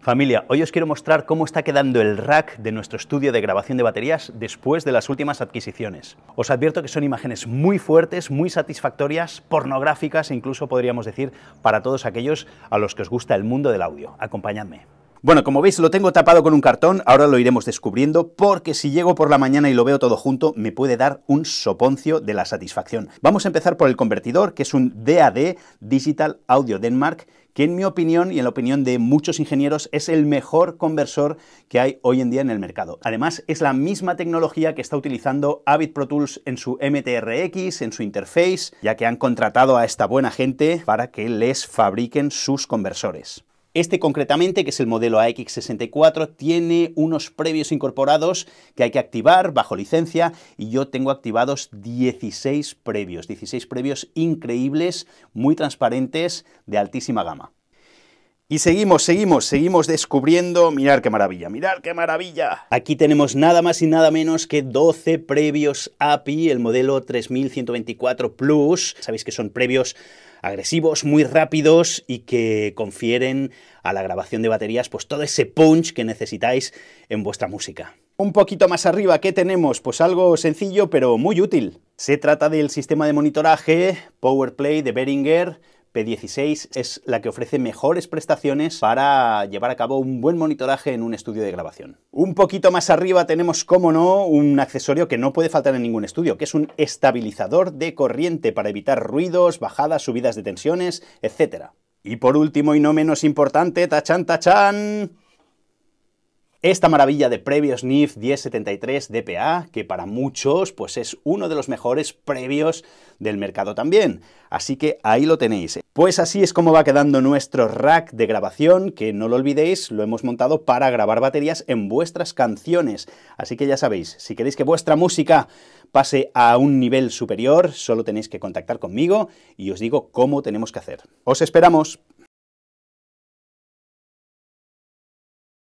Familia, hoy os quiero mostrar cómo está quedando el rack de nuestro estudio de grabación de baterías después de las últimas adquisiciones. Os advierto que son imágenes muy fuertes, muy satisfactorias, pornográficas e incluso podríamos decir para todos aquellos a los que os gusta el mundo del audio. Acompáñadme. Bueno, como veis lo tengo tapado con un cartón, ahora lo iremos descubriendo, porque si llego por la mañana y lo veo todo junto, me puede dar un soponcio de la satisfacción. Vamos a empezar por el convertidor, que es un DAD Digital Audio Denmark, que en mi opinión y en la opinión de muchos ingenieros es el mejor conversor que hay hoy en día en el mercado. Además, es la misma tecnología que está utilizando Avid Pro Tools en su MTRX, en su interface, ya que han contratado a esta buena gente para que les fabriquen sus conversores. Este concretamente, que es el modelo AX64, tiene unos previos incorporados que hay que activar bajo licencia y yo tengo activados 16 previos, 16 previos increíbles, muy transparentes, de altísima gama. Y seguimos, seguimos, seguimos descubriendo. Mirar qué maravilla, mirar qué maravilla. Aquí tenemos nada más y nada menos que 12 previos API, el modelo 3124 Plus. Sabéis que son previos agresivos, muy rápidos y que confieren a la grabación de baterías pues todo ese punch que necesitáis en vuestra música. Un poquito más arriba, ¿qué tenemos? Pues algo sencillo pero muy útil. Se trata del sistema de monitoraje PowerPlay de Behringer P16 es la que ofrece mejores prestaciones para llevar a cabo un buen monitoraje en un estudio de grabación. Un poquito más arriba tenemos, como no, un accesorio que no puede faltar en ningún estudio, que es un estabilizador de corriente para evitar ruidos, bajadas, subidas de tensiones, etc. Y por último y no menos importante, tachan tachan, esta maravilla de previos NIF 1073 DPA, que para muchos pues es uno de los mejores previos del mercado también. Así que ahí lo tenéis. Pues así es como va quedando nuestro rack de grabación, que no lo olvidéis, lo hemos montado para grabar baterías en vuestras canciones. Así que ya sabéis, si queréis que vuestra música pase a un nivel superior, solo tenéis que contactar conmigo y os digo cómo tenemos que hacer. ¡Os esperamos!